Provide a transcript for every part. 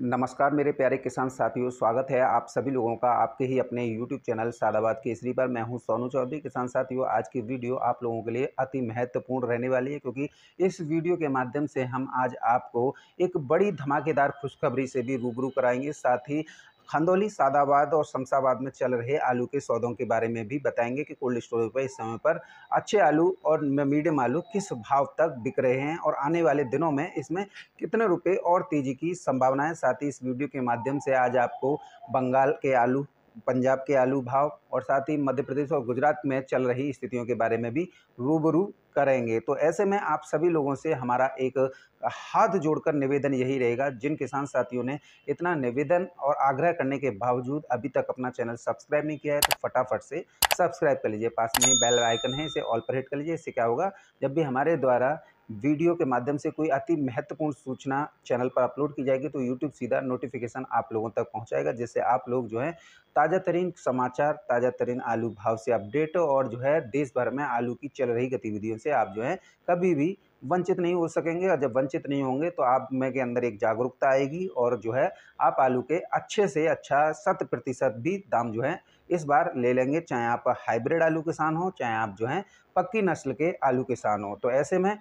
नमस्कार मेरे प्यारे किसान साथियों स्वागत है आप सभी लोगों का आपके ही अपने YouTube चैनल सादाबाद केसरी पर मैं हूं सोनू चौधरी किसान साथियों आज की वीडियो आप लोगों के लिए अति महत्वपूर्ण रहने वाली है क्योंकि इस वीडियो के माध्यम से हम आज आपको एक बड़ी धमाकेदार खुशखबरी से भी रूबरू कराएंगे साथ ही खंदौली सादाबाद और शमशाबाद में चल रहे आलू के सौदों के बारे में भी बताएंगे कि कोल्ड स्टोरेज पर इस समय पर अच्छे आलू और मीडियम आलू किस भाव तक बिक रहे हैं और आने वाले दिनों में इसमें कितने रुपये और तेज़ी की संभावना है साथ ही इस वीडियो के माध्यम से आज आपको बंगाल के आलू पंजाब के आलू भाव और साथ ही मध्य प्रदेश और गुजरात में चल रही स्थितियों के बारे में भी रूबरू करेंगे तो ऐसे में आप सभी लोगों से हमारा एक हाथ जोड़कर निवेदन यही रहेगा जिन किसान साथियों ने इतना निवेदन और आग्रह करने के बावजूद अभी तक अपना चैनल सब्सक्राइब नहीं किया है तो फटाफट से सब्सक्राइब कर लीजिए पास में बेल आइकन है इसे ऑल पर हिट कर लीजिए इससे क्या होगा जब भी हमारे द्वारा वीडियो के माध्यम से कोई अति महत्वपूर्ण सूचना चैनल पर अपलोड की जाएगी तो यूट्यूब सीधा नोटिफिकेशन आप लोगों तक पहुंचाएगा जिससे आप लोग जो है ताज़ा तरीन समाचार ताज़ा तरीन आलू भाव से अपडेट और जो है देश भर में आलू की चल रही गतिविधियों से आप जो है कभी भी वंचित नहीं हो सकेंगे और जब वंचित नहीं होंगे तो आप में के अंदर एक जागरूकता आएगी और जो है आप आलू के अच्छे से अच्छा शत प्रतिशत भी दाम जो है इस बार ले लेंगे चाहे आप हाइब्रिड आलू किसान हो चाहे आप जो हैं पक्की नस्ल के आलू किसान हो तो ऐसे में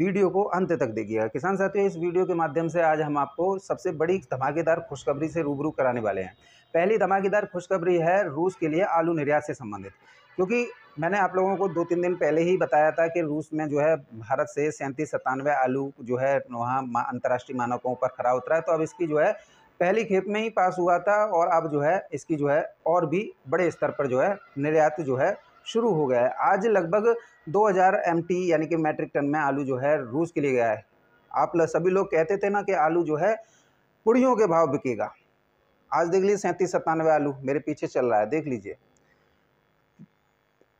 वीडियो को अंत तक देखिएगा किसान साथियों इस वीडियो के माध्यम से आज हम आपको सबसे बड़ी धमाकेदार खुशखबरी से रूबरू कराने वाले हैं पहली धमाकेदार खुशखबरी है रूस के लिए आलू निर्यात से संबंधित क्योंकि मैंने आप लोगों को दो तीन दिन पहले ही बताया था कि रूस में जो है भारत से सैंतीस सत्तानवे आलू जो है वहाँ अंतर्राष्ट्रीय मानकों पर खरा उतरा है तो अब इसकी जो है पहली खेप में ही पास हुआ था और अब जो है इसकी जो है और भी बड़े स्तर पर जो है निर्यात जो है शुरू हो गया है आज लगभग 2000 टी यानी कि मैट्रिक टन में आलू जो है रूस के लिए गया है आप सभी लोग कहते थे ना कि आलू जो है पुड़ियों के भाव बिकेगा आज देख लीजिए सैंतीस सत्तानवे आलू मेरे पीछे चल रहा है देख लीजिए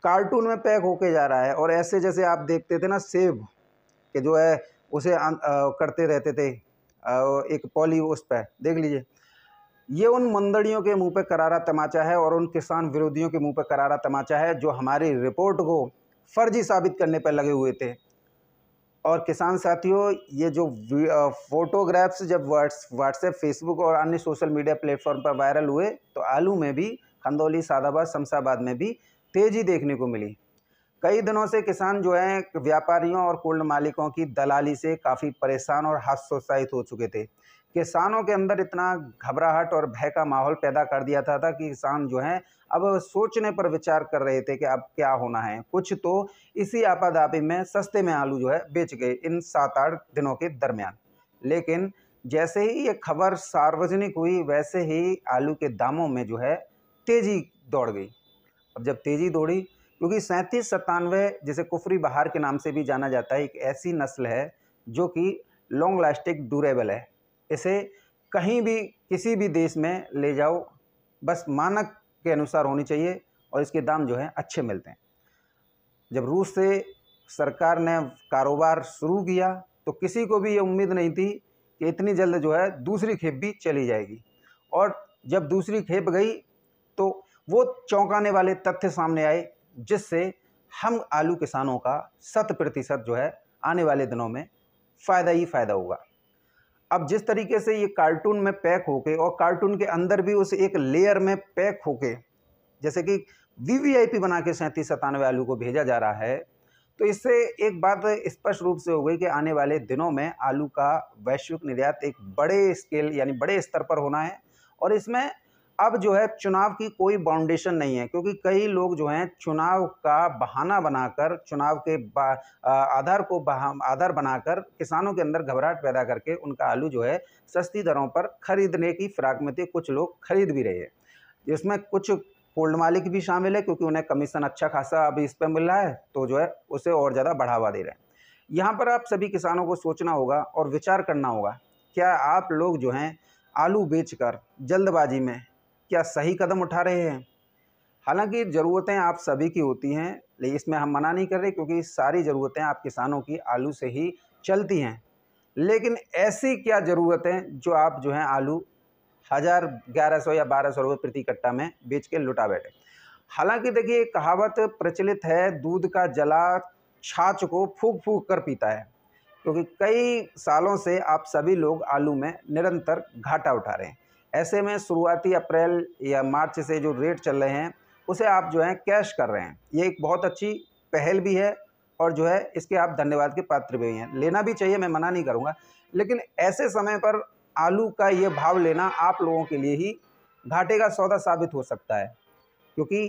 कार्टून में पैक होके जा रहा है और ऐसे जैसे आप देखते थे ना सेब के जो है उसे आ, अं, आ, करते रहते थे आ, एक पॉली उस पर देख लीजिए ये उन मंदड़ियों के मुंह पे करारा तमाचा है और उन किसान विरोधियों के मुंह पे करारा तमाचा है जो हमारी रिपोर्ट को फर्जी साबित करने पर लगे हुए थे और किसान साथियों ये जो फ़ोटोग्राफ्स जब व्हाट्स व्हाट्सएप फेसबुक और अन्य सोशल मीडिया प्लेटफॉर्म पर वायरल हुए तो आलू में भी खंदौली सादाबाद शमशाबाद में भी तेज़ी देखने को मिली कई दिनों से किसान जो हैं व्यापारियों और कोल्ड मालिकों की दलाली से काफ़ी परेशान और हादसोत्साहित हो चुके थे किसानों के अंदर इतना घबराहट और भय का माहौल पैदा कर दिया था, था कि किसान जो हैं अब सोचने पर विचार कर रहे थे कि अब क्या होना है कुछ तो इसी आपाधापी में सस्ते में आलू जो है बेच गए इन सात आठ दिनों के दरमियान लेकिन जैसे ही ये खबर सार्वजनिक हुई वैसे ही आलू के दामों में जो है तेज़ी दौड़ गई अब जब तेज़ी दौड़ी क्योंकि सैंतीस सत्तानवे जिसे कुफरी बहार के नाम से भी जाना जाता है एक ऐसी नस्ल है जो कि लॉन्ग लास्टिक ड्यूरेबल है इसे कहीं भी किसी भी देश में ले जाओ बस मानक के अनुसार होनी चाहिए और इसके दाम जो है अच्छे मिलते हैं जब रूस से सरकार ने कारोबार शुरू किया तो किसी को भी ये उम्मीद नहीं थी कि इतनी जल्द जो है दूसरी खेप भी चली जाएगी और जब दूसरी खेप गई तो वो चौंकाने वाले तथ्य सामने आए जिससे हम आलू किसानों का शत प्रतिशत जो है आने वाले दिनों में फ़ायदा ही फ़ायदा होगा अब जिस तरीके से ये कार्टून में पैक होके और कार्टून के अंदर भी उस एक लेयर में पैक होके जैसे कि वी वी आई पी बना के सैंतीस सतानवे आलू को भेजा जा रहा है तो इससे एक बात स्पष्ट रूप से हो गई कि आने वाले दिनों में आलू का वैश्विक निर्यात एक बड़े स्केल यानी बड़े स्तर पर होना है और इसमें अब जो है चुनाव की कोई बाउंडेशन नहीं है क्योंकि कई लोग जो हैं चुनाव का बहाना बनाकर चुनाव के आधार को आधार बनाकर किसानों के अंदर घबराहट पैदा करके उनका आलू जो है सस्ती दरों पर खरीदने की फिराक में थे कुछ लोग खरीद भी रहे हैं इसमें कुछ कोल्ड मालिक भी शामिल है क्योंकि उन्हें कमीशन अच्छा खासा अभी इस पर मिल रहा है तो जो है उसे और ज़्यादा बढ़ावा दे रहे हैं यहाँ पर आप सभी किसानों को सोचना होगा और विचार करना होगा क्या आप लोग जो हैं आलू बेचकर जल्दबाजी में क्या सही कदम उठा रहे हैं हालांकि ज़रूरतें आप सभी की होती हैं लेकिन इसमें हम मना नहीं कर रहे क्योंकि सारी ज़रूरतें आप किसानों की आलू से ही चलती हैं लेकिन ऐसी क्या ज़रूरतें जो आप जो हैं आलू हज़ार ग्यारह सौ या बारह सौ रुपये प्रति कट्टा में बेच के लुटा बैठे हालांकि देखिए कहावत प्रचलित है दूध का जला छाछ को फूक फूक कर पीता है क्योंकि कई सालों से आप सभी लोग आलू में निरंतर घाटा उठा रहे हैं ऐसे में शुरुआती अप्रैल या मार्च से जो रेट चल रहे हैं उसे आप जो है कैश कर रहे हैं ये एक बहुत अच्छी पहल भी है और जो है इसके आप धन्यवाद के पात्र भी हैं लेना भी चाहिए मैं मना नहीं करूँगा लेकिन ऐसे समय पर आलू का ये भाव लेना आप लोगों के लिए ही घाटे का सौदा साबित हो सकता है क्योंकि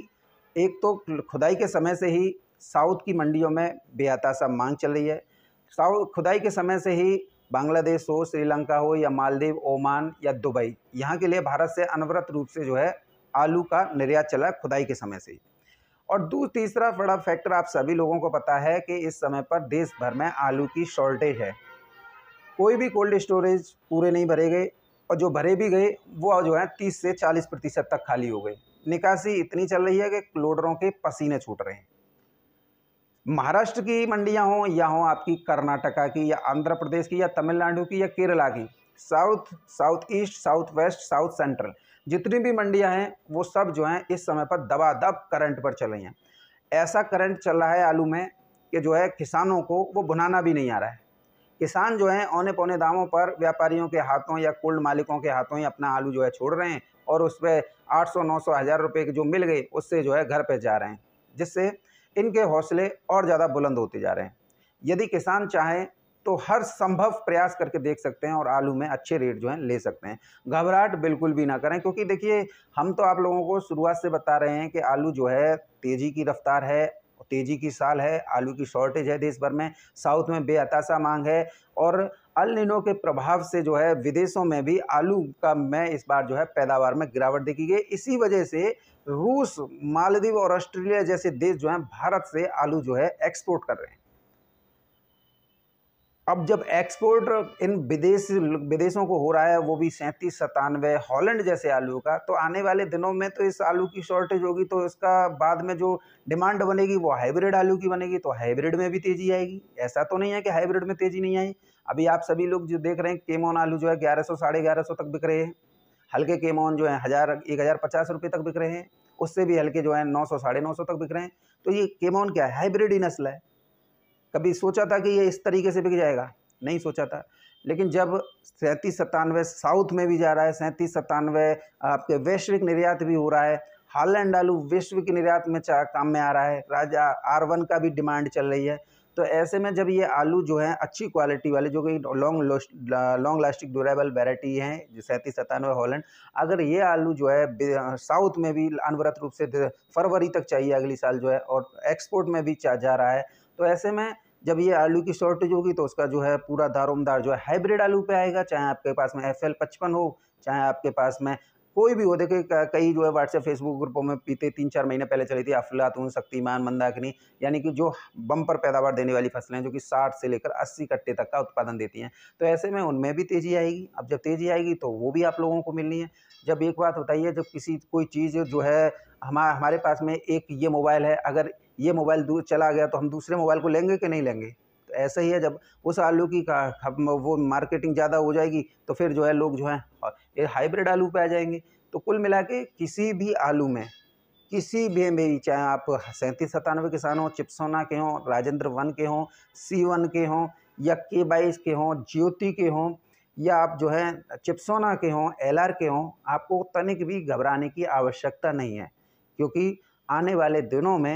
एक तो खुदाई के समय से ही साउथ की मंडियों में बेहतासा मांग चल रही है साउथ खुदाई के समय से ही बांग्लादेश हो श्रीलंका हो या मालदीव ओमान या दुबई यहाँ के लिए भारत से अनवरत रूप से जो है आलू का निर्यात चला है खुदाई के समय से ही और दू तीसरा बड़ा फैक्टर आप सभी लोगों को पता है कि इस समय पर देश भर में आलू की शॉर्टेज है कोई भी कोल्ड स्टोरेज पूरे नहीं भरे गए और जो भरे भी गए वो जो है तीस से चालीस प्रतिशत तक खाली हो गए निकासी इतनी चल रही है कि लोडरों के पसीने छूट रहे हैं महाराष्ट्र की मंडियाँ हों या हों आपकी कर्नाटका की या आंध्र प्रदेश की या तमिलनाडु की या केरला की south south east south west south central जितनी भी मंडियाँ हैं वो सब जो हैं इस समय पर दबादब करंट पर चल रही हैं ऐसा करंट चल रहा है आलू में कि जो है किसानों को वो भुनाना भी नहीं आ रहा है किसान जो हैं औने पौने दामों पर व्यापारियों के हाथों या कोल्ड मालिकों के हाथों ही अपना आलू जो है छोड़ रहे हैं और उस पर आठ सौ नौ सौ हज़ार रुपये के जो मिल गए उससे जो है घर पर जा रहे हैं जिससे इनके हौसले और ज़्यादा बुलंद होते जा रहे हैं यदि किसान चाहें तो हर संभव प्रयास करके देख सकते हैं और आलू में अच्छे रेट जो हैं ले सकते हैं घबराहट बिल्कुल भी ना करें क्योंकि देखिए हम तो आप लोगों को शुरुआत से बता रहे हैं कि आलू जो है तेज़ी की रफ्तार है तेज़ी की साल है आलू की शॉर्टेज है देश भर में साउथ में बेअतासा मांग है और अल के प्रभाव से जो है विदेशों में भी आलू का मैं इस बार जो है पैदावार में गिरावट देखी गई इसी वजह से रूस मालदीव और ऑस्ट्रेलिया जैसे देश जो हैं भारत से आलू जो है एक्सपोर्ट कर रहे हैं अब जब एक्सपोर्ट इन विदेश विदेशों को हो रहा है वो भी सैंतीस सतानवे हॉलैंड जैसे आलू का तो आने वाले दिनों में तो इस आलू की शॉर्टेज होगी तो इसका बाद में जो डिमांड बनेगी वो हाइब्रिड आलू की बनेगी तो हाइब्रिड में भी तेज़ी आएगी ऐसा तो नहीं है कि हाइब्रिड में तेज़ी नहीं आई अभी आप सभी लोग जो देख रहे हैं केमोन आलू जो है ग्यारह सौ साढ़े ग्यारह सौ तक बिक रहे हैं हल्के केमोन जो है हज़ार एक हज़ार पचास रुपये तक बिक रहे हैं उससे भी हल्के जो है नौ सौ साढ़े नौ सौ तक बिक रहे हैं तो ये केमोन क्या है हाइब्रिड ही नस्ल है कभी सोचा था कि ये इस तरीके से बिक जाएगा नहीं सोचा था लेकिन जब सैंतीस सत्तानवे साउथ में भी जा रहा है सैंतीस सत्तानवे आपके वैश्विक निर्यात भी हो रहा है हाल एंड आलू विश्व के निर्यात में काम में आ रहा है राजा आर वन का भी डिमांड चल रही है तो ऐसे में जब ये आलू जो है अच्छी क्वालिटी वाले जो कि long long lasting durable variety हैं सैंतीस सतानवे हॉलैंड अगर ये आलू जो है साउथ में भी अनवरत रूप से फरवरी तक चाहिए अगली साल जो है और एक्सपोर्ट में भी जा रहा है तो ऐसे में जब ये आलू की शॉर्टेज होगी तो उसका जो है पूरा दारोमदार जो है हाइब्रिड आलू पे आएगा चाहे आपके पास में एफ एल पचपन हो चाहे आपके पास में कोई भी हो देखे कई जो है व्हाट्सएप फेसबुक ग्रुपों में पीते तीन चार महीने पहले चली थी अफलातून शक्तिमान मंदाकिनी यानी कि जो बम्पर पैदावार देने वाली फसलें जो कि साठ से लेकर अस्सी कट्टे तक का उत्पादन देती हैं तो ऐसे में उनमें भी तेज़ी आएगी अब जब तेज़ी आएगी तो वो भी आप लोगों को मिलनी है जब एक बात बताइए जब किसी कोई चीज़ जो है हमारे हमारे पास में एक ये मोबाइल है अगर ये मोबाइल दूर चला गया तो हम दूसरे मोबाइल को लेंगे कि नहीं लेंगे ऐसे ही है जब उस आलू की वो मार्केटिंग ज़्यादा हो जाएगी तो फिर जो है लोग जो है ये हाइब्रिड आलू पे आ जाएंगे तो कुल मिला के किसी भी आलू में किसी भी में चाहे आप सैंतीस सतानवे किसान हों चिप्सोना के हों राजेंद्र वन के हों सी वन के हों या के बाईस के हों ज्योति के हों या आप जो है चिप्सोना के हों एल के हों आपको तनिक भी घबराने की आवश्यकता नहीं है क्योंकि आने वाले दिनों में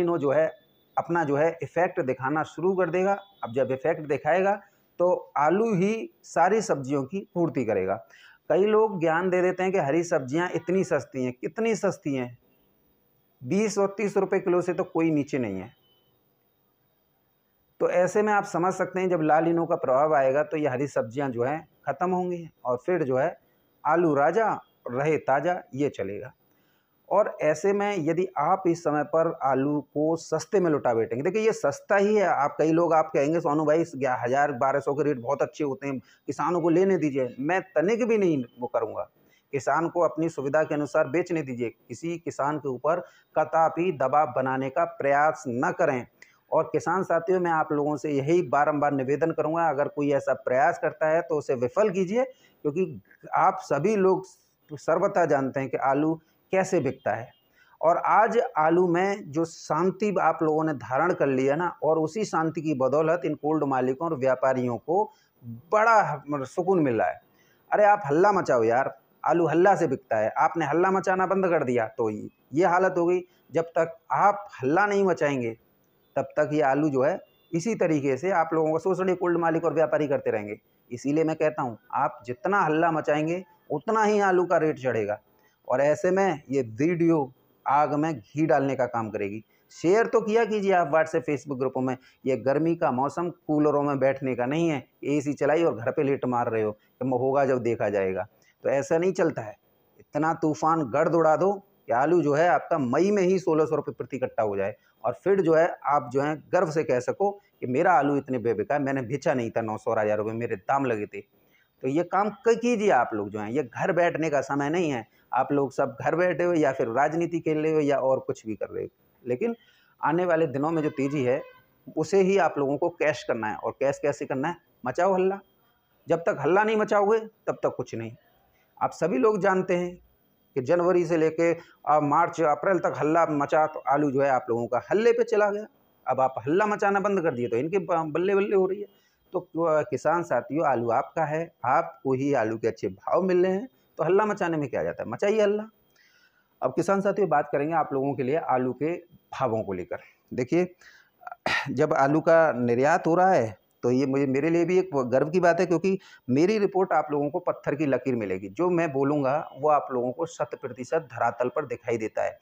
इनो जो है अपना जो है इफ़ेक्ट दिखाना शुरू कर देगा अब जब इफ़ेक्ट दिखाएगा तो आलू ही सारी सब्जियों की पूर्ति करेगा कई लोग ज्ञान दे देते हैं कि हरी सब्जियां इतनी सस्ती हैं कितनी सस्ती हैं बीस और तीस रुपये किलो से तो कोई नीचे नहीं है तो ऐसे में आप समझ सकते हैं जब लाल इनो का प्रभाव आएगा तो ये हरी सब्जियां जो हैं ख़त्म होंगी और फिर जो है आलू राजा रहे ताज़ा ये चलेगा और ऐसे में यदि आप इस समय पर आलू को सस्ते में लुटा बैठेंगे देखिए ये सस्ता ही है आप कई लोग आप कहेंगे सोनू भाई हज़ार बारह सौ के रेट बहुत अच्छे होते हैं किसानों को लेने दीजिए मैं तनिक भी नहीं वो करूँगा किसान को अपनी सुविधा के अनुसार बेचने दीजिए किसी किसान के ऊपर कतापि दबाव बनाने का प्रयास न करें और किसान साथियों मैं आप लोगों से यही बारंबार निवेदन करूंगा अगर कोई ऐसा प्रयास करता है तो उसे विफल कीजिए क्योंकि आप सभी लोग सर्वथा जानते हैं कि आलू कैसे बिकता है और आज आलू में जो शांति आप लोगों ने धारण कर लिया ना और उसी शांति की बदौलत इन कोल्ड मालिकों और व्यापारियों को बड़ा मतलब सुकून मिल रहा है अरे आप हल्ला मचाओ यार आलू हल्ला से बिकता है आपने हल्ला मचाना बंद कर दिया तो ये हालत हो गई जब तक आप हल्ला नहीं मचाएंगे तब तक ये आलू जो है इसी तरीके से आप लोगों का शोषण कोल्ड मालिक और व्यापारी करते रहेंगे इसीलिए मैं कहता हूँ आप जितना हल्ला मचाएंगे उतना ही आलू का रेट चढ़ेगा और ऐसे में ये वीडियो आग में घी डालने का काम करेगी शेयर तो किया कीजिए आप व्हाट्सएप फेसबुक ग्रुपों में ये गर्मी का मौसम कूलरों में बैठने का नहीं है एसी चलाई और घर पे लेट मार रहे हो कि होगा जब देखा जाएगा तो ऐसा नहीं चलता है इतना तूफान गर्द उड़ा दो कि आलू जो है आपका मई में ही सोलह सौ रुपये प्रति कट्टा हो जाए और फिर जो है आप जो है गर्व से कह सको कि मेरा आलू इतने बेबिका मैंने बेचा नहीं था नौ सौ हज़ार रुपये मेरे दाम लगे थे तो ये काम कीजिए आप लोग जो हैं ये घर बैठने का समय नहीं है आप लोग सब घर बैठे हो या फिर राजनीति खेल रहे हो या और कुछ भी कर रहे हो लेकिन आने वाले दिनों में जो तेज़ी है उसे ही आप लोगों को कैश करना है और कैश कैसे करना है मचाओ हल्ला जब तक हल्ला नहीं मचाओगे तब तक कुछ नहीं आप सभी लोग जानते हैं कि जनवरी से लेके अब मार्च अप्रैल तक हल्ला मचा तो आलू जो है आप लोगों का हल्ले पे चला गया अब आप हल्ला मचाना बंद कर दिए तो इनके बल्ले बल्ले हो रही है तो किसान साथियों आलू आपका है आपको ही आलू के अच्छे भाव मिल रहे हैं तो हल्ला मचाने में क्या जाता है मचाइए हल्ला अब किसान साथियों बात करेंगे आप लोगों के लिए आलू के भावों को लेकर देखिए जब आलू का निर्यात हो रहा है तो ये मुझे मेरे लिए भी एक गर्व की बात है क्योंकि मेरी रिपोर्ट आप लोगों को पत्थर की लकीर मिलेगी जो मैं बोलूँगा वो आप लोगों को शत प्रतिशत धरातल पर दिखाई देता है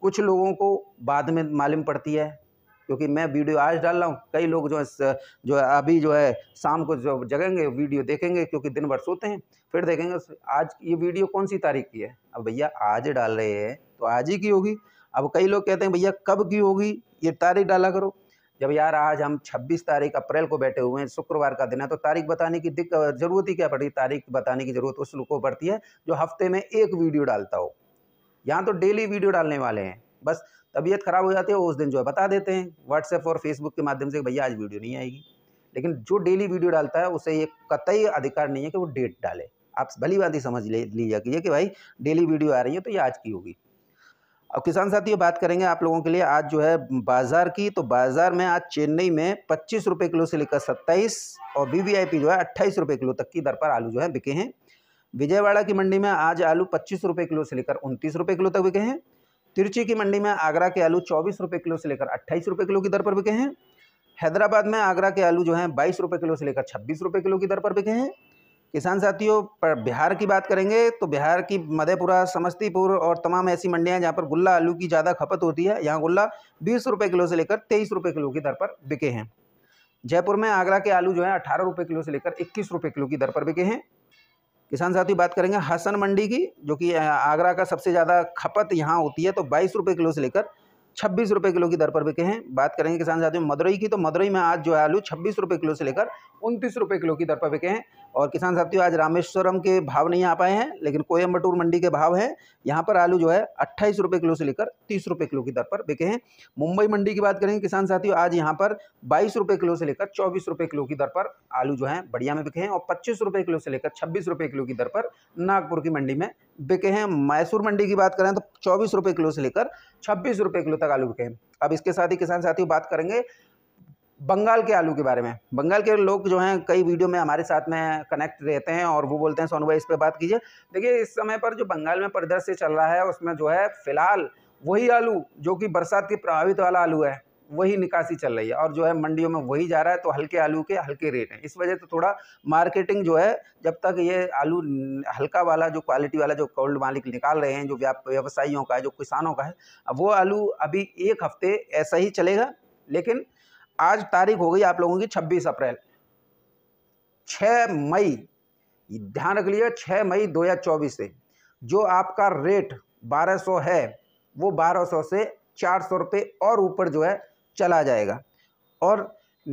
कुछ लोगों को बाद में मालूम पड़ती है क्योंकि मैं वीडियो आज डाल रहा हूँ कई लोग जो है जो है अभी जो है शाम को जो जगेंगे वीडियो देखेंगे क्योंकि दिन भर सोते हैं फिर देखेंगे आज ये वीडियो कौन सी तारीख की है अब भैया आज डाल रहे हैं तो आज ही की होगी अब कई लोग कहते हैं भैया कब की होगी ये तारीख डाला करो जब यार आज हम 26 तारीख अप्रैल को बैठे हुए हैं शुक्रवार का दिन है तो तारीख बताने की दिक्कत ज़रूरत ही क्या पड़ती तारीख बताने की ज़रूरत उस लोग को पड़ती है जो हफ्ते में एक वीडियो डालता हो यहाँ तो डेली वीडियो डालने वाले हैं बस तबीयत ख़राब हो जाती है उस दिन जो है बता देते हैं व्हाट्सएप और फेसबुक के माध्यम से भैया आज वीडियो नहीं आएगी लेकिन जो डेली वीडियो डालता है उसे ये कतई अधिकार नहीं है कि वो डेट डाले आप भली बात ही समझ ले लीजिए कि, कि भाई डेली वीडियो आ रही है तो ये आज की होगी अब किसान साथियों बात करेंगे आप लोगों के लिए आज जो है बाज़ार की तो बाज़ार में आज चेन्नई में पच्चीस रुपये किलो से लेकर सत्ताईस और वीवीआईपी जो है अट्ठाईस रुपये किलो तक की दर पर आलू जो है बिके हैं विजयवाड़ा की मंडी में आज आलू पच्चीस रुपये किलो से लेकर उनतीस रुपये किलो तक बिके हैं तिरची की मंडी में आगरा के आलू चौबीस रुपये किलो से लेकर अट्ठाईस रुपये किलो की दर पर बिके हैं हैदराबाद में आगरा के आलू जो हैं बाईस रुपये किलो से लेकर छब्बीस रुपये किलो की दर पर बिके हैं किसान साथियों पर बिहार की बात करेंगे तो बिहार की मधेपुरा समस्तीपुर और तमाम ऐसी मंडियाँ जहाँ पर गुल्ला आलू की ज़्यादा खपत होती है यहाँ गुल्ला बीस रुपये किलो से लेकर तेईस रुपये किलो की दर पर बिके हैं जयपुर में आगरा के आलू जो है अठारह रुपये किलो से लेकर इक्कीस रुपये किलो की दर पर बिके हैं किसान साथी बात करेंगे हसन मंडी की जो कि आगरा का सबसे ज़्यादा खपत यहाँ होती है तो बाईस रुपये किलो से लेकर छब्बीस रुपये किलो की दर पर बिके हैं बात करेंगे किसान साथियों मदुरई की तो मदुरई में आज जो है आलू छब्बीस रुपये किलो से लेकर उनतीस रुपये किलो की दर पर बिके हैं और किसान साथियों आज रामेश्वरम के भाव नहीं आ पाए हैं लेकिन कोयम्बटूर मंडी के भाव हैं यहाँ पर आलू जो है अट्ठाईस रुपये किलो से लेकर तीस रुपये किलो की दर पर बिके हैं मुंबई मंडी की बात करेंगे किसान साथियों आज यहाँ पर बाईस रुपये किलो से लेकर चौबीस रुपये किलो की दर पर आलू जो है बढ़िया में बिके हैं और पच्चीस रुपये किलो से लेकर छब्बीस रुपये किलो की दर पर नागपुर की मंडी में बिके हैं मैसूर मंडी की बात करें तो चौबीस रुपये किलो से लेकर छब्बीस रुपये किलो तक आलू बिके हैं अब इसके साथ ही किसान साथियों बात करेंगे बंगाल के आलू के बारे में बंगाल के लोग जो हैं कई वीडियो में हमारे साथ में कनेक्ट रहते हैं और वो बोलते हैं सोनू भाई इस पर बात कीजिए देखिए इस समय पर जो बंगाल में परिदृश्य चल रहा है उसमें जो है फिलहाल वही आलू जो कि बरसात के प्रभावित वाला आलू है वही निकासी चल रही है और जो है मंडियों में वही जा रहा है तो हल्के आलू के हल्के रेट हैं इस वजह से थोड़ा मार्केटिंग जो है जब तक ये आलू हल्का वाला जो क्वालिटी वाला जो कोल्ड मालिक निकाल रहे हैं जो व्यवसायियों का है जो किसानों का है वो आलू अभी एक हफ्ते ऐसा ही चलेगा लेकिन आज तारीख हो गई आप लोगों की छब्बीस अप्रैल 6 मई ध्यान रख लीजिए छः मई 2024 से जो आपका रेट 1200 है वो 1200 से 400 रुपये और ऊपर जो है चला जाएगा और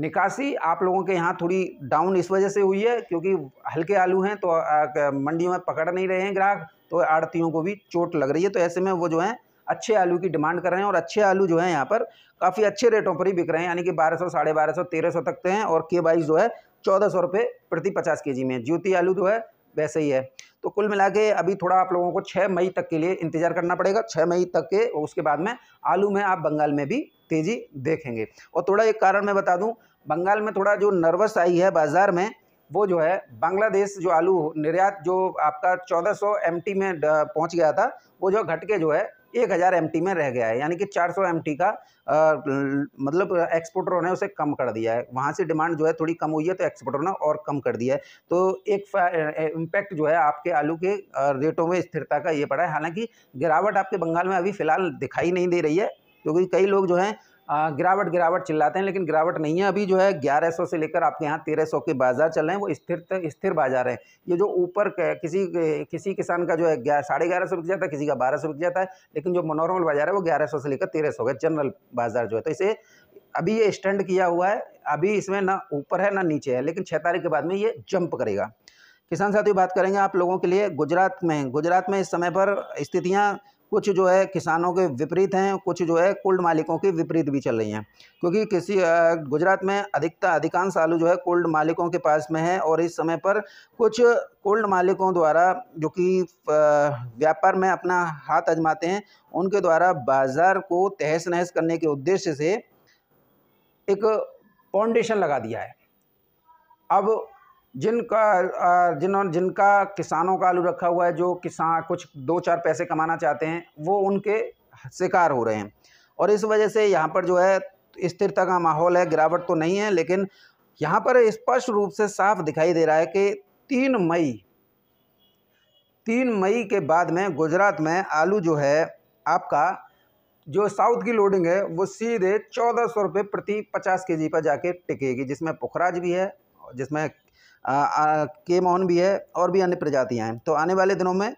निकासी आप लोगों के यहाँ थोड़ी डाउन इस वजह से हुई है क्योंकि हल्के आलू हैं तो मंडियों में पकड़ नहीं रहे हैं ग्राहक तो आड़तियों को भी चोट लग रही है तो ऐसे में वो जो है अच्छे आलू की डिमांड कर रहे हैं और अच्छे आलू जो है यहाँ पर काफ़ी अच्छे रेटों पर ही बिक रहे हैं यानी कि बारह सौ साढ़े बारह सौ तेरह सौ तक हैं और के बाईस जो है चौदह सौ रुपये प्रति पचास के जी में ज्योति आलू जो है वैसे ही है तो कुल मिला के अभी थोड़ा आप लोगों को छः मई तक के लिए इंतजार करना पड़ेगा छः मई तक के उसके बाद में आलू में आप बंगाल में भी तेज़ी देखेंगे और थोड़ा एक कारण मैं बता दूँ बंगाल में थोड़ा जो नर्वस आई है बाज़ार में वो जो है बांग्लादेश जो आलू निर्यात जो आपका 1400 टी में पहुंच गया था वो जो घट के जो है एक हज़ार एम में रह गया है यानी कि चार सौ एम का आ, मतलब एक्सपोर्टरों ने उसे कम कर दिया है वहाँ से डिमांड जो है थोड़ी कम हुई है तो एक्सपोर्टरों ने और कम कर दिया है तो एक इम्पैक्ट जो है आपके आलू के रेटों में स्थिरता का ये पड़ा है हालांकि गिरावट आपके बंगाल में अभी फ़िलहाल दिखाई नहीं दे रही है क्योंकि कई लोग जो हैं गिरावट गिरावट चिल्लाते हैं लेकिन गिरावट नहीं है अभी जो है 1100 से लेकर आपके यहाँ 1300 के बाज़ार चल रहे हैं वो स्थिर स्थिर बाज़ार है ये जो ऊपर किसी किसी किसान का जो है साढ़े ग्यारह सौ बिक जाता है किसी का बारह सौ बिक जाता है लेकिन जो मोनॉर्मल बाज़ार है वो ग्यारह सौ से लेकर तेरह सौ का जनरल बाज़ार जो है तो इसे अभी ये स्टैंड किया हुआ है अभी इसमें ना ऊपर है ना नीचे है लेकिन छः तारीख के बाद में ये जंप करेगा किसान साथियों बात करेंगे आप लोगों के लिए गुजरात में गुजरात में इस समय पर स्थितियाँ कुछ जो है किसानों के विपरीत हैं कुछ जो है कोल्ड मालिकों के विपरीत भी चल रही हैं क्योंकि किसी गुजरात में अधिकता अधिकांश आलू जो है कोल्ड मालिकों के पास में है और इस समय पर कुछ कोल्ड मालिकों द्वारा जो कि व्यापार में अपना हाथ अजमाते हैं उनके द्वारा बाज़ार को तहस नहस करने के उद्देश्य से एक फाउंडेशन लगा दिया है अब जिनका जिन्होंने जिनका किसानों का आलू रखा हुआ है जो किसान कुछ दो चार पैसे कमाना चाहते हैं वो उनके शिकार हो रहे हैं और इस वजह से यहाँ पर जो है स्थिरता का माहौल है गिरावट तो नहीं है लेकिन यहाँ पर स्पष्ट रूप से साफ दिखाई दे रहा है कि तीन मई तीन मई के बाद में गुजरात में आलू जो है आपका जो साउथ की लोडिंग है वो सीधे चौदह सौ रुपये प्रति पचास के जी पर जाके टिकेगी जिसमें पुखराज भी है जिसमें के मोहन भी है और भी अन्य प्रजातियाँ हैं तो आने वाले दिनों में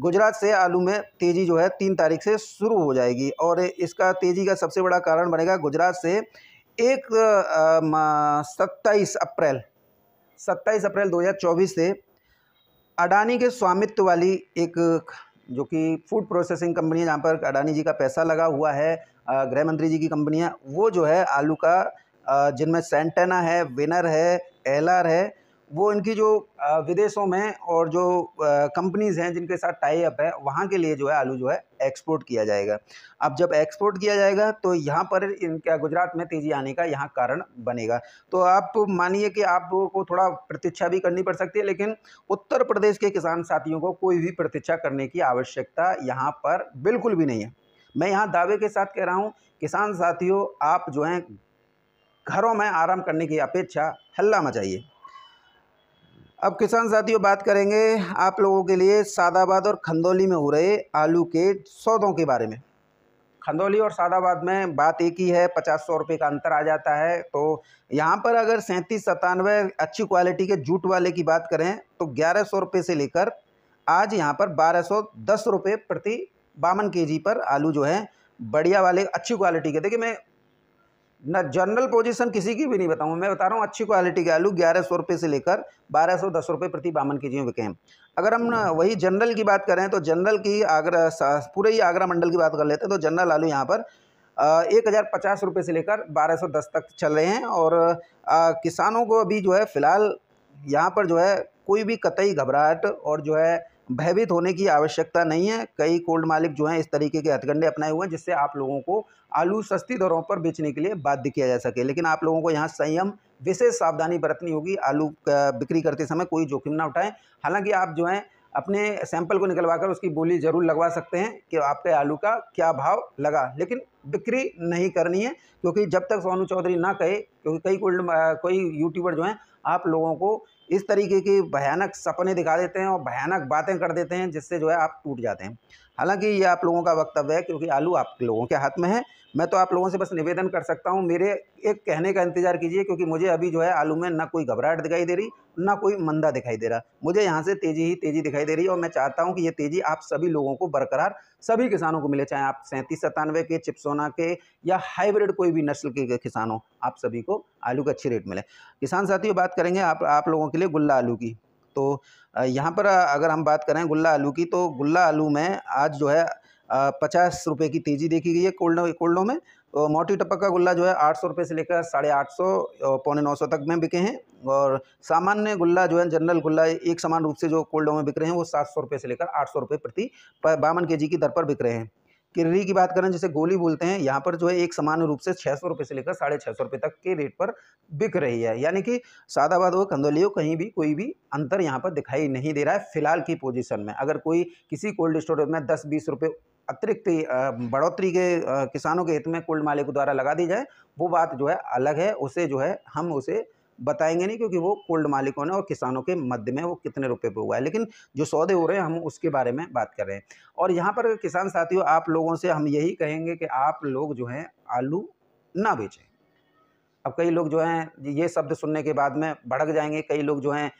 गुजरात से आलू में तेज़ी जो है तीन तारीख से शुरू हो जाएगी और इसका तेज़ी का सबसे बड़ा कारण बनेगा गुजरात से एक सत्ताईस अप्रैल सत्ताईस अप्रैल 2024 से अडानी के स्वामित्व वाली एक जो कि फूड प्रोसेसिंग कंपनी है जहाँ पर अडानी जी का पैसा लगा हुआ है गृह मंत्री जी की कंपनियाँ वो जो है आलू का जिनमें सेंटेना है विनर है एलआर है वो इनकी जो विदेशों में और जो कंपनीज़ हैं जिनके साथ टाई अप है वहाँ के लिए जो है आलू जो है एक्सपोर्ट किया जाएगा अब जब एक्सपोर्ट किया जाएगा तो यहाँ पर इनका गुजरात में तेज़ी आने का यहाँ कारण बनेगा तो आप मानिए कि आपको थोड़ा प्रतीक्षा भी करनी पड़ सकती है लेकिन उत्तर प्रदेश के किसान साथियों को कोई भी प्रतीक्षा करने की आवश्यकता यहाँ पर बिल्कुल भी नहीं है मैं यहाँ दावे के साथ कह रहा हूँ किसान साथियों आप जो हैं घरों में आराम करने की अपेक्षा हल्ला मचाइए अब किसान साथियों बात करेंगे आप लोगों के लिए सादाबाद और खंदौली में हो रहे आलू के सौदों के बारे में खंदौली और सादाबाद में बात एक ही है पचास सौ रुपये का अंतर आ जाता है तो यहाँ पर अगर सैंतीस सतानवे अच्छी क्वालिटी के जूट वाले की बात करें तो ग्यारह सौ रुपये से लेकर आज यहाँ पर बारह सौ दस रुपये प्रति बावन के जी पर आलू जो है बढ़िया वाले अच्छी क्वालिटी के देखिए मैं ना जनरल पोजीशन किसी की भी नहीं बताऊँ मैं बता रहा हूँ अच्छी क्वालिटी के आलू ग्यारह सौ रुपये से लेकर बारह सौ दस रुपये प्रति बामन के जी में बिके हैं अगर हम हम्म। वही जनरल की बात करें तो जनरल की आगरा पूरे ही आगरा मंडल की बात कर लेते हैं तो जनरल आलू यहाँ पर एक हज़ार पचास रुपये से लेकर बारह सौ दस तक चल रहे हैं और आ, किसानों को अभी जो है फ़िलहाल यहाँ पर जो है कोई भी कतई घबराहट और जो है भयभीत होने की आवश्यकता नहीं है कई कोल्ड मालिक जो हैं इस तरीके के हथकंडे अपनाए हुए हैं जिससे आप लोगों को आलू सस्ती दरों पर बेचने के लिए बाध्य किया जा सके लेकिन आप लोगों को यहाँ संयम विशेष सावधानी बरतनी होगी आलू का बिक्री करते समय कोई जोखिम ना उठाएं हालांकि आप जो हैं अपने सैंपल को निकलवा कर उसकी बोली ज़रूर लगवा सकते हैं कि आपके आलू का क्या भाव लगा लेकिन बिक्री नहीं करनी है क्योंकि जब तक सोनू चौधरी ना कहे क्योंकि कई कोल्ड कोई यूट्यूबर जो हैं आप लोगों को इस तरीके के भयानक सपने दिखा देते हैं और भयानक बातें कर देते हैं जिससे जो है आप टूट जाते हैं हालांकि ये आप लोगों का वक्तव्य है क्योंकि आलू आप लोगों के हाथ में है मैं तो आप लोगों से बस निवेदन कर सकता हूँ मेरे एक कहने का इंतजार कीजिए क्योंकि मुझे अभी जो है आलू में ना कोई घबराहट दिखाई दे रही ना कोई मंदा दिखाई दे रहा मुझे यहाँ से तेज़ी ही तेज़ी दिखाई दे रही है और मैं चाहता हूँ कि ये तेज़ी आप सभी लोगों को बरकरार सभी किसानों को मिले चाहे आप सैंतीस सतानवे के चिप्सोना के या हाइब्रिड कोई भी नस्ल के किसान हो आप सभी को आलू का अच्छे रेट मिले किसान साथियों बात करेंगे आप आप लोगों के लिए गुल्ला आलू की तो यहाँ पर अगर हम बात करें गुल्ला आलू की तो गुल्ला आलू में आज जो है पचास रुपये की तेज़ी देखी गई है कोल्डों कोल्डों में तो मोटी टपक का गुल्ला जो है आठ सौ रुपये से लेकर साढ़े आठ सौ पौने नौ सौ तक में बिके हैं और सामान्य गुल्ला जो है जनरल गुल्ला एक समान रूप से जो कोल्डों में बिक रहे हैं वो सात सौ रुपये से लेकर आठ सौ रुपये प्रति बावन के जी की दर पर बिक रहे हैं किर्री की बात करें जैसे गोली बोलते हैं यहाँ पर जो है एक समान रूप से छः सौ रुपये से लेकर साढ़े छः सौ रुपये तक के रेट पर बिक रही है यानी कि सादाबाद व कंदोलियो कहीं भी कोई भी अंतर यहाँ पर दिखाई नहीं दे रहा है फिलहाल की पोजीशन में अगर कोई किसी कोल्ड स्टोरेज में दस बीस रुपये अतिरिक्त बढ़ोतरी के किसानों के हित में कोल्ड मालिक द्वारा लगा दी जाए वो बात जो है अलग है उसे जो है हम उसे बताएंगे नहीं क्योंकि वो कोल्ड मालिकों ने और किसानों के मध्य में वो कितने रुपए पे हुआ है लेकिन जो सौदे हो रहे हैं हम उसके बारे में बात कर रहे हैं और यहाँ पर किसान साथियों आप लोगों से हम यही कहेंगे कि आप लोग जो हैं आलू ना बेचें अब कई लोग जो हैं ये शब्द सुनने के बाद में भड़क जाएंगे कई लोग जो हैं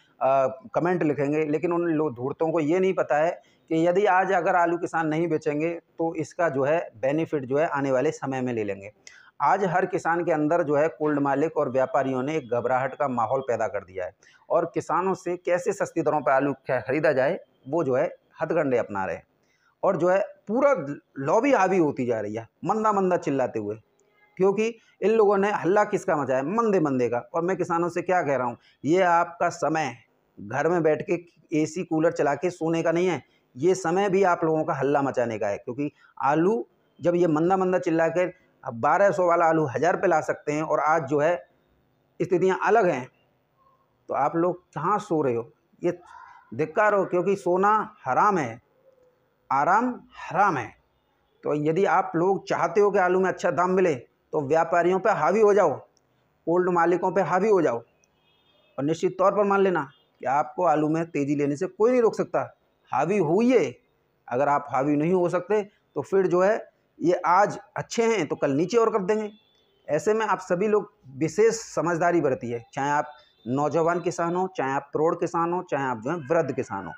कमेंट लिखेंगे लेकिन उन लोग धूर्तों को ये नहीं पता है कि यदि आज अगर आलू किसान नहीं बेचेंगे तो इसका जो है बेनिफिट जो है आने वाले समय में ले लेंगे आज हर किसान के अंदर जो है कोल्ड मालिक और व्यापारियों ने एक घबराहट का माहौल पैदा कर दिया है और किसानों से कैसे सस्ती दरों पर आलू खरीदा जाए वो जो है हथगंडे अपना रहे हैं और जो है पूरा लॉबी हावी होती जा रही है मंदा मंदा चिल्लाते हुए क्योंकि इन लोगों ने हल्ला किसका मचाया मंदे मंदे का और मैं किसानों से क्या कह रहा हूँ ये आपका समय घर में बैठ के ए कूलर चला के सोने का नहीं है ये समय भी आप लोगों का हल्ला मचाने का है क्योंकि आलू जब ये मंदा मंदा चिल्ला कर अब 1200 वाला आलू हज़ार पे ला सकते हैं और आज जो है स्थितियाँ अलग हैं तो आप लोग कहाँ सो रहे हो ये धिक्कार हो क्योंकि सोना हराम है आराम हराम है तो यदि आप लोग चाहते हो कि आलू में अच्छा दाम मिले तो व्यापारियों पर हावी हो जाओ ओल्ड मालिकों पर हावी हो जाओ और निश्चित तौर पर मान लेना कि आपको आलू में तेज़ी लेने से कोई नहीं रोक सकता हावी हुई है अगर आप हावी नहीं हो सकते तो फिर जो है ये आज अच्छे हैं तो कल नीचे और कर देंगे ऐसे में आप सभी लोग विशेष समझदारी बरती है चाहे आप नौजवान किसान हो चाहे आप प्रौढ़ किसान हो चाहे आप जो है वृद्ध किसान हो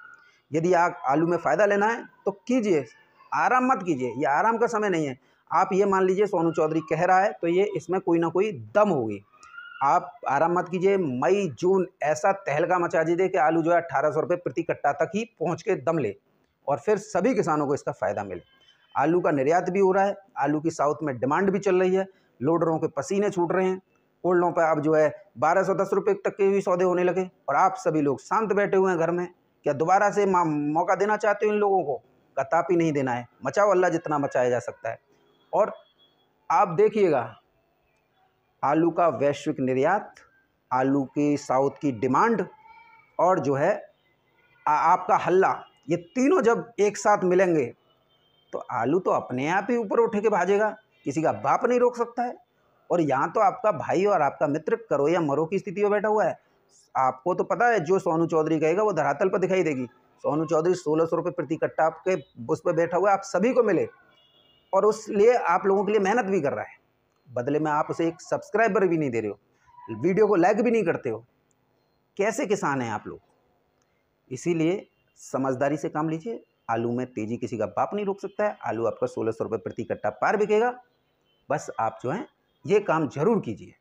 यदि आप आलू में फ़ायदा लेना है तो कीजिए आराम मत कीजिए ये आराम का समय नहीं है आप ये मान लीजिए सोनू चौधरी कह रहा है तो ये इसमें कोई ना कोई दम होगी आप आराम मत कीजिए मई जून ऐसा तहलका मचा दीजिए कि आलू जो है अट्ठारह सौ रुपये प्रति कट्टा तक ही पहुँच के दम ले और फिर सभी किसानों को इसका फ़ायदा मिले आलू का निर्यात भी हो रहा है आलू की साउथ में डिमांड भी चल रही है लोडरों के पसीने छूट रहे हैं कोल्डों पर अब जो है बारह सौ दस रुपये तक के भी सौदे होने लगे और आप सभी लोग शांत बैठे हुए हैं घर में क्या दोबारा से मौका देना चाहते हो इन लोगों को का ही नहीं देना है मचाओ अल्लाह जितना मचाया जा सकता है और आप देखिएगा आलू का वैश्विक निर्यात आलू की साउथ की डिमांड और जो है आ, आपका हल्ला ये तीनों जब एक साथ मिलेंगे तो आलू तो अपने आप ही ऊपर उठे के भाजेगा किसी का बाप नहीं रोक सकता है और यहाँ तो आपका भाई और आपका मित्र करो या मरो की स्थिति में बैठा हुआ है आपको तो पता है जो सोनू चौधरी कहेगा वो धरातल पर दिखाई देगी सोनू चौधरी सोलह सौ रुपये प्रति कट्टा आपके बुस पर बैठा हुआ है आप सभी को मिले और उस लिए आप लोगों के लिए मेहनत भी कर रहा है बदले में आप उसे एक सब्सक्राइबर भी नहीं दे रहे हो वीडियो को लाइक भी नहीं करते हो कैसे किसान हैं आप लोग इसीलिए समझदारी से काम लीजिए आलू में तेज़ी किसी का बाप नहीं रोक सकता है आलू आपका सोलह सौ रुपये प्रति कट्टा पार बिकेगा बस आप जो हैं ये काम ज़रूर कीजिए